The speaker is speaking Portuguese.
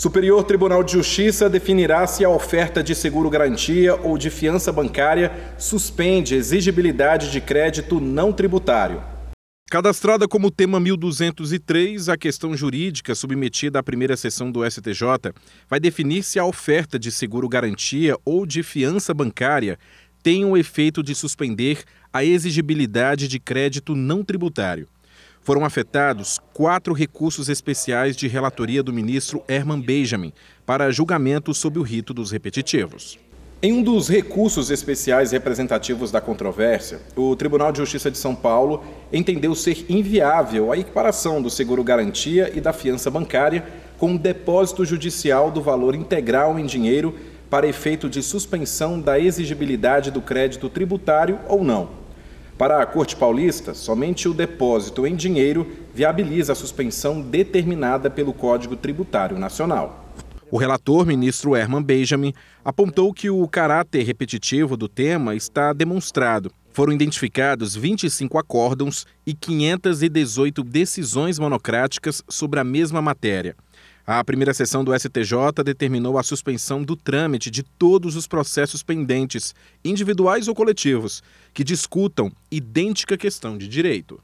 Superior Tribunal de Justiça definirá se a oferta de seguro-garantia ou de fiança bancária suspende exigibilidade de crédito não tributário. Cadastrada como tema 1203, a questão jurídica submetida à primeira sessão do STJ vai definir se a oferta de seguro-garantia ou de fiança bancária tem o efeito de suspender a exigibilidade de crédito não tributário. Foram afetados quatro recursos especiais de relatoria do ministro Herman Benjamin para julgamento sob o rito dos repetitivos. Em um dos recursos especiais representativos da controvérsia, o Tribunal de Justiça de São Paulo entendeu ser inviável a equiparação do seguro-garantia e da fiança bancária com o depósito judicial do valor integral em dinheiro para efeito de suspensão da exigibilidade do crédito tributário ou não. Para a Corte Paulista, somente o depósito em dinheiro viabiliza a suspensão determinada pelo Código Tributário Nacional. O relator, ministro Herman Benjamin, apontou que o caráter repetitivo do tema está demonstrado. Foram identificados 25 acórdãos e 518 decisões monocráticas sobre a mesma matéria. A primeira sessão do STJ determinou a suspensão do trâmite de todos os processos pendentes, individuais ou coletivos, que discutam idêntica questão de direito.